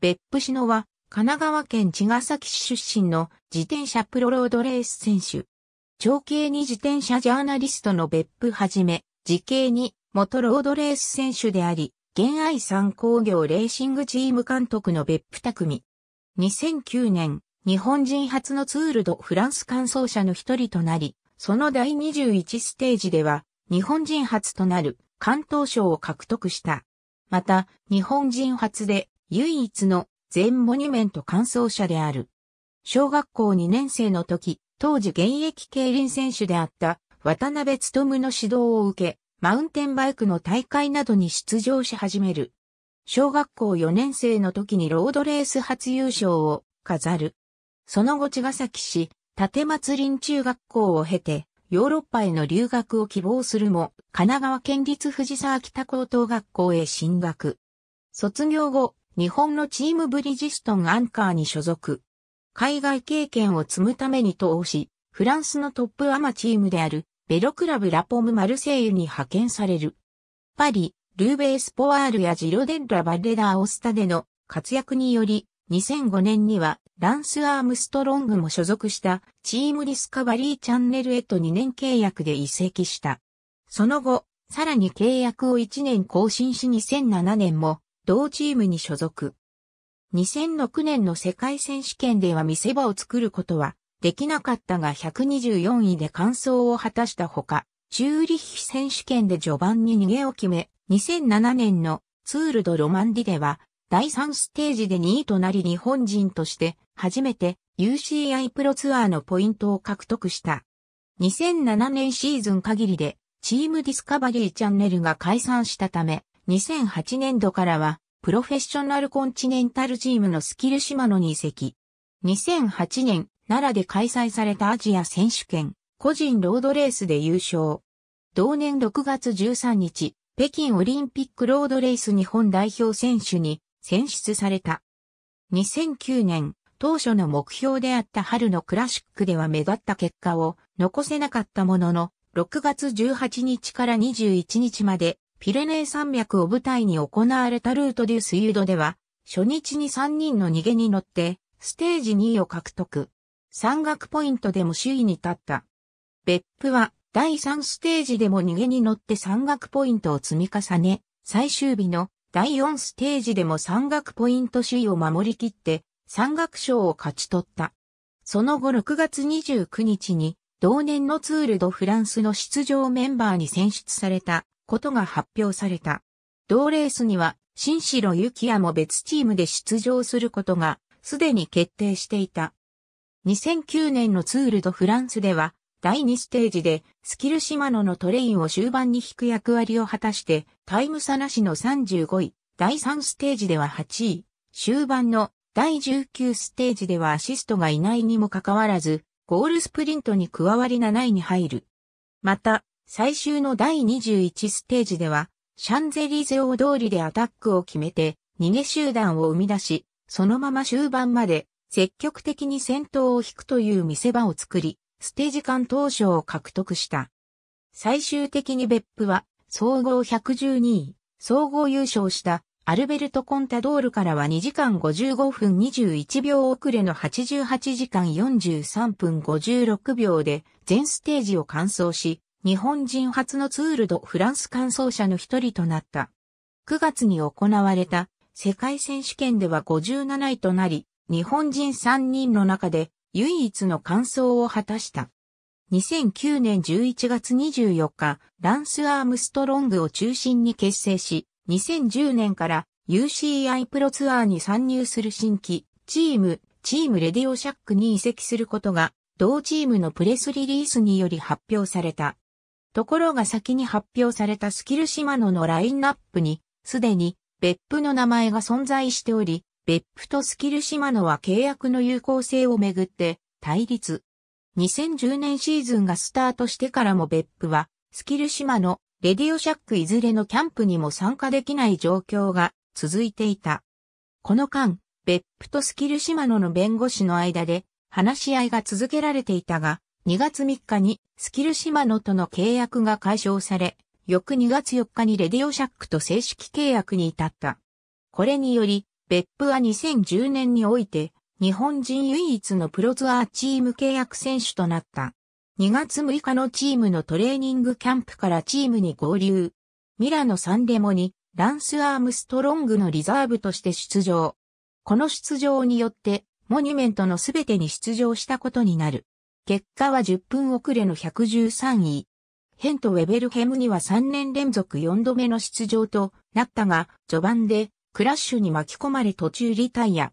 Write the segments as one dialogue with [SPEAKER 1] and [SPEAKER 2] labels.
[SPEAKER 1] 別府篠は、神奈川県茅ヶ崎市出身の自転車プロロードレース選手。長径に自転車ジャーナリストの別府はじめ、時系に元ロードレース選手であり、現愛産工業レーシングチーム監督の別府匠。2009年、日本人初のツールドフランス完走者の一人となり、その第21ステージでは、日本人初となる関東賞を獲得した。また、日本人初で唯一の全モニュメント完走者である。小学校2年生の時、当時現役競輪選手であった渡辺努の指導を受け、マウンテンバイクの大会などに出場し始める。小学校4年生の時にロードレース初優勝を飾る。その後茅ヶ崎市、立松林中学校を経て、ヨーロッパへの留学を希望するも、神奈川県立藤沢北高等学校へ進学。卒業後、日本のチームブリヂストンアンカーに所属。海外経験を積むために投資、フランスのトップアマチームである、ベロクラブラポムマルセイユに派遣される。パリ、ルーベースポワールやジロデッラ・バレラ・オスタでの活躍により、2005年にはランス・アームストロングも所属したチームディスカバリーチャンネルへと2年契約で移籍した。その後、さらに契約を1年更新し2007年も同チームに所属。2006年の世界選手権では見せ場を作ることはできなかったが124位で完走を果たしたほか、チューリッヒ選手権で序盤に逃げを決め、2007年のツールドロマンディでは第3ステージで2位となり日本人として初めて UCI プロツアーのポイントを獲得した。2007年シーズン限りでチームディスカバリーチャンネルが解散したため、2008年度からは、プロフェッショナルコンチネンタルチームのスキル島野に移籍。2008年、奈良で開催されたアジア選手権、個人ロードレースで優勝。同年6月13日、北京オリンピックロードレース日本代表選手に選出された。2009年、当初の目標であった春のクラシックでは目立った結果を残せなかったものの、6月18日から21日までピレネー山脈を舞台に行われたルートデュースユードでは、初日に3人の逃げに乗って、ステージ2位を獲得。山岳ポイントでも首位に立った。別府は第3ステージでも逃げに乗って山岳ポイントを積み重ね、最終日の第4ステージでも山岳ポイント首位を守り切って、山岳賞を勝ち取った。その後6月29日に、同年のツール・ド・フランスの出場メンバーに選出されたことが発表された。同レースには、新城幸也も別チームで出場することが、すでに決定していた。2009年のツールドフランスでは、第2ステージで、スキルシマノのトレインを終盤に引く役割を果たして、タイム差なしの35位、第3ステージでは8位、終盤の第19ステージではアシストがいないにもかかわらず、ゴールスプリントに加わり7位に入る。また、最終の第21ステージでは、シャンゼリゼ大通りでアタックを決めて、逃げ集団を生み出し、そのまま終盤まで積極的に先頭を引くという見せ場を作り、ステージ間当初を獲得した。最終的に別府は、総合112位、総合優勝したアルベルト・コンタドールからは2時間55分21秒遅れの88時間43分56秒で全ステージを完走し、日本人初のツールドフランス完走者の一人となった。9月に行われた世界選手権では57位となり、日本人3人の中で唯一の完走を果たした。2009年11月24日、ランス・アームストロングを中心に結成し、2010年から UCI プロツアーに参入する新規チーム、チームレディオシャックに移籍することが、同チームのプレスリリースにより発表された。ところが先に発表されたスキルシマノのラインナップに、すでに別府の名前が存在しており、別府とスキルシマノは契約の有効性をめぐって対立。2010年シーズンがスタートしてからも別府は、スキルシマノ、レディオシャックいずれのキャンプにも参加できない状況が続いていた。この間、別府とスキルシマノの弁護士の間で話し合いが続けられていたが、2月3日にスキルシマノとの契約が解消され、翌2月4日にレディオシャックと正式契約に至った。これにより、別府は2010年において、日本人唯一のプロツアーチーム契約選手となった。2月6日のチームのトレーニングキャンプからチームに合流。ミラノサンデモにランス・アームストロングのリザーブとして出場。この出場によってモニュメントのすべてに出場したことになる。結果は10分遅れの113位。ヘンとウェベルヘムには3年連続4度目の出場となったが、序盤でクラッシュに巻き込まれ途中リタイア。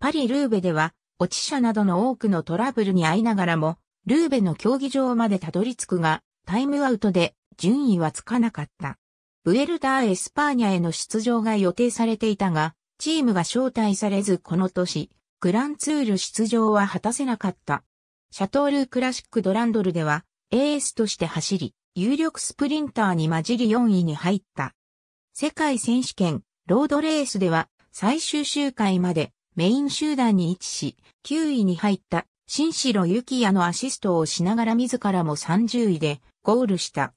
[SPEAKER 1] パリ・ルーベでは、落ち車などの多くのトラブルに遭いながらも、ルーベの競技場までたどり着くが、タイムアウトで順位はつかなかった。ブエルダー・エスパーニャへの出場が予定されていたが、チームが招待されずこの年、グランツール出場は果たせなかった。シャトールクラシックドランドルでは、エースとして走り、有力スプリンターに混じり4位に入った。世界選手権、ロードレースでは、最終周回までメイン集団に位置し、9位に入った新城幸也のアシストをしながら自らも30位でゴールした。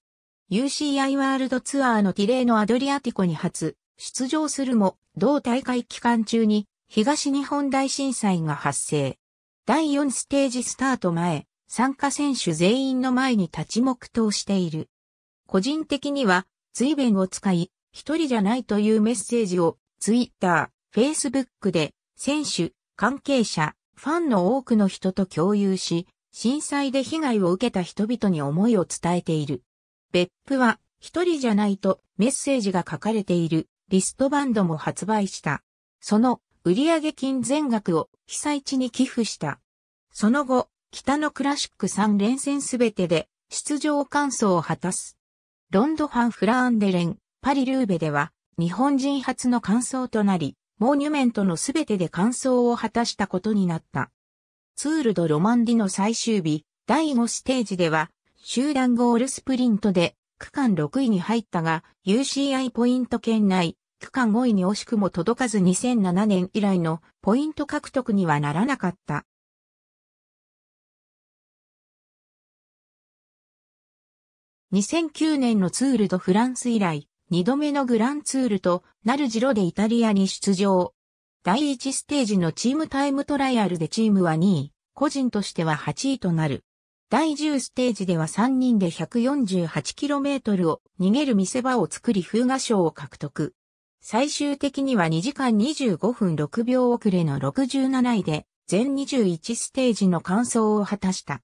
[SPEAKER 1] UCI ワールドツアーのティレーのアドリアティコに初出場するも、同大会期間中に東日本大震災が発生。第4ステージスタート前、参加選手全員の前に立ち黙祷している。個人的には、随弁を使い、一人じゃないというメッセージを、ツイッター、フェイスブックで、選手、関係者、ファンの多くの人と共有し、震災で被害を受けた人々に思いを伝えている。別府は、一人じゃないとメッセージが書かれているリストバンドも発売した。その売上金全額を被災地に寄付した。その後、北のクラシック3連戦すべてで出場完走を果たす。ロンドファン・フラーンデレン、パリ・ルーベでは日本人初の完走となり、モニュメントのすべてで完走を果たしたことになった。ツール・ド・ロマンディの最終日、第5ステージでは、集団ゴールスプリントで区間6位に入ったが、UCI ポイント圏内、区間5位に惜しくも届かず2007年以来のポイント獲得にはならなかった。2009年のツールドフランス以来、2度目のグランツールとなるジロでイタリアに出場。第1ステージのチームタイムトライアルでチームは2位、個人としては8位となる。第10ステージでは3人で 148km を逃げる見せ場を作り風画賞を獲得。最終的には2時間25分6秒遅れの67位で、全21ステージの完走を果たした。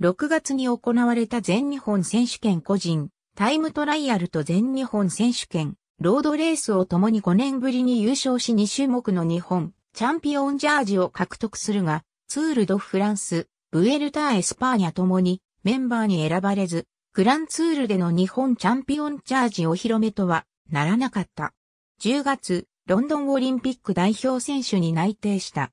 [SPEAKER 1] 6月に行われた全日本選手権個人、タイムトライアルと全日本選手権、ロードレースを共に5年ぶりに優勝し2種目の日本、チャンピオンジャージを獲得するが、ツールドフランス、ブエルターエスパーニャ共にメンバーに選ばれず、グランツールでの日本チャンピオンジャージお披露目とはならなかった。10月、ロンドンオリンピック代表選手に内定した。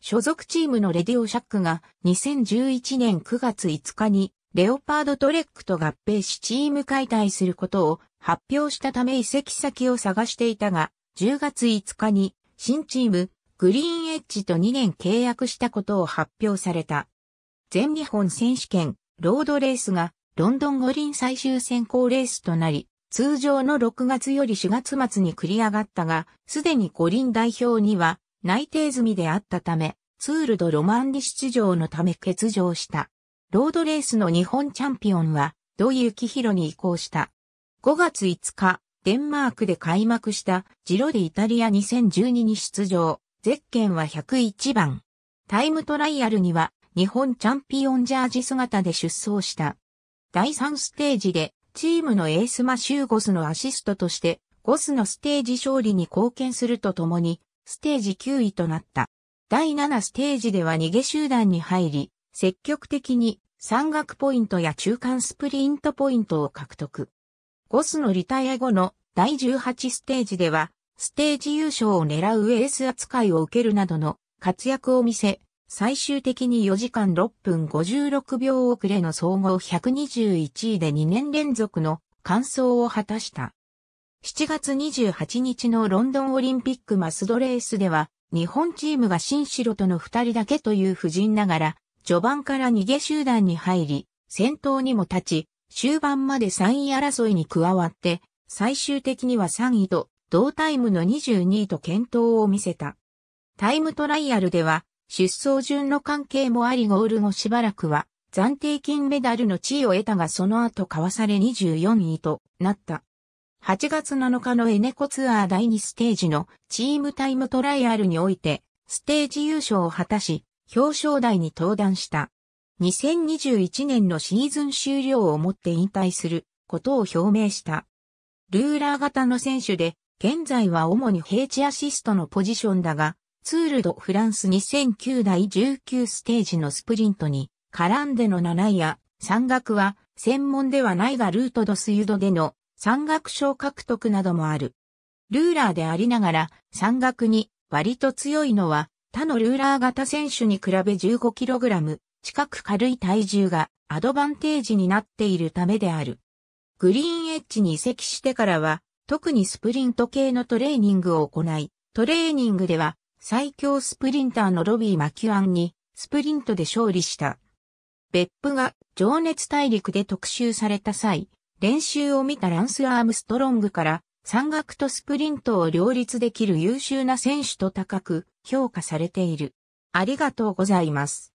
[SPEAKER 1] 所属チームのレディオシャックが2011年9月5日にレオパードトレックと合併しチーム解体することを発表したため移籍先を探していたが、10月5日に新チームグリーンエッジと2年契約したことを発表された。全日本選手権ロードレースがロンドン五輪最終選考レースとなり、通常の6月より4月末に繰り上がったが、すでに五輪代表には内定済みであったため、ツールドロマンディ出場のため欠場した。ロードレースの日本チャンピオンは、土井幸宏に移行した。5月5日、デンマークで開幕したジロディイタリア2012に出場。ゼッケンは101番。タイムトライアルには日本チャンピオンジャージ姿で出走した。第3ステージでチームのエースマシューゴスのアシストとして、ゴスのステージ勝利に貢献するとともに、ステージ9位となった。第7ステージでは逃げ集団に入り、積極的に山岳ポイントや中間スプリントポイントを獲得。ゴスのリタイア後の第18ステージでは、ステージ優勝を狙うエース扱いを受けるなどの活躍を見せ、最終的に4時間6分56秒遅れの総合121位で2年連続の完走を果たした。7月28日のロンドンオリンピックマスドレースでは、日本チームが新城との二人だけという布陣ながら、序盤から逃げ集団に入り、先頭にも立ち、終盤まで3位争いに加わって、最終的には3位と、同タイムの22位と健闘を見せた。タイムトライアルでは、出走順の関係もありゴール後しばらくは暫定金メダルの地位を得たがその後かわされ24位となった。8月7日のエネコツアー第2ステージのチームタイムトライアルにおいてステージ優勝を果たし表彰台に登壇した。2021年のシーズン終了をもって引退することを表明した。ルーラー型の選手で現在は主に平地アシストのポジションだがツールドフランス2009第19ステージのスプリントに絡んでの7位や山岳は専門ではないがルートドスユドでの山岳賞獲得などもある。ルーラーでありながら山岳に割と強いのは他のルーラー型選手に比べ 15kg 近く軽い体重がアドバンテージになっているためである。グリーンエッジに移籍してからは特にスプリント系のトレーニングを行い、トレーニングでは最強スプリンターのロビー・マキュアンにスプリントで勝利した。別府が情熱大陸で特集された際、練習を見たランス・アームストロングから山岳とスプリントを両立できる優秀な選手と高く評価されている。ありがとうございます。